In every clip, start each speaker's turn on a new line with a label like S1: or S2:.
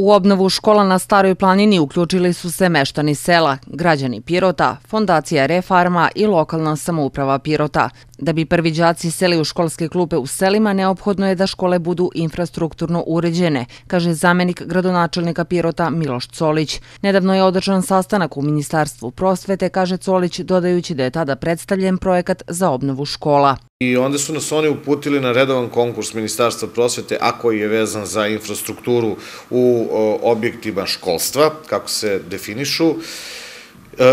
S1: U obnovu škola na Staroj planini uključili su se meštani sela, građani Pirota, fondacija Refarma i lokalna samouprava Pirota. Da bi prvi đaci seli u školske klupe u selima, neophodno je da škole budu infrastrukturno uređene, kaže zamenik gradonačelnika Pirota Miloš Colić. Nedavno je održan sastanak u Ministarstvu prosvete, kaže Colić, dodajući da je tada predstavljen projekat za obnovu škola.
S2: I onda su nas oni uputili na redovan konkurs Ministarstva prosvete, a koji je vezan za infrastrukturu u objektima školstva, kako se definišu. E,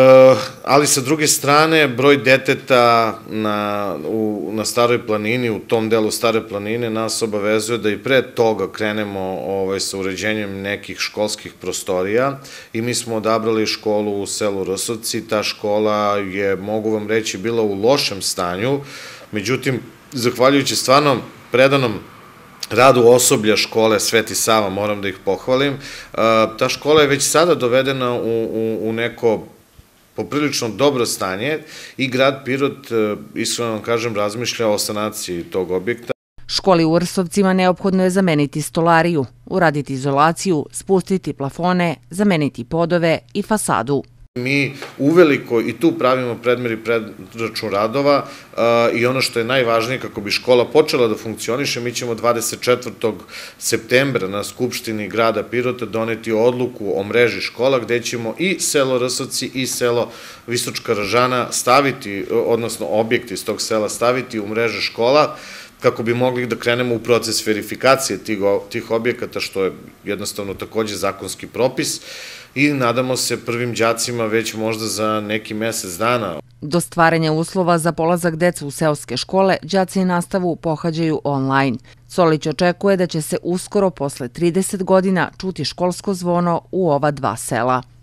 S2: ali sa druge strane, broj deteta na, u, na Staroj planini, u tom delu Stare planine, nas obavezuje da i pre toga krenemo ovaj, sa uređenjem nekih školskih prostorija i mi smo odabrali školu u selu Rosovci. Ta škola je, mogu vam reći, bila u lošem stanju, međutim, zahvaljujući stvarno predanom radu osoblja škole Sveti Sava, moram da ih pohvalim, eh, ta škola je već sada dovedena u, u, u neko poprilično dobro stanje i grad Pirot, e, iskreno da vam kažem, razmišlja o sanaciji tog objekta.
S1: Školi u Rsovcima neophodno je zameniti stolariju, uraditi izolaciju, spustiti plafone, zameniti podove i fasadu.
S2: Mi uveliko i tu pravimo predmeri predračun radova i ono što je najvažnije kako bi škola počela da funkcioniše, mi ćemo 24. septembra na Skupštini grada Pirota doneti odluku o mreži škola gde ćemo i selo Rasoci i selo Visočka Ražana staviti, odnosno objekti iz tog sela staviti u mreže škola kako bi mogli da krenemo u proces verifikacije tih, tih objekata, što je jednostavno takođe zakonski propis i nadamo se prvim đacima već možda za neki mesec dana.
S1: Do stvaranja uslova za polazak deca u seoske škole, đaci nastavu pohađaju online. Solić očekuje da će se uskoro posle 30 godina čuti školsko zvono u ova dva sela.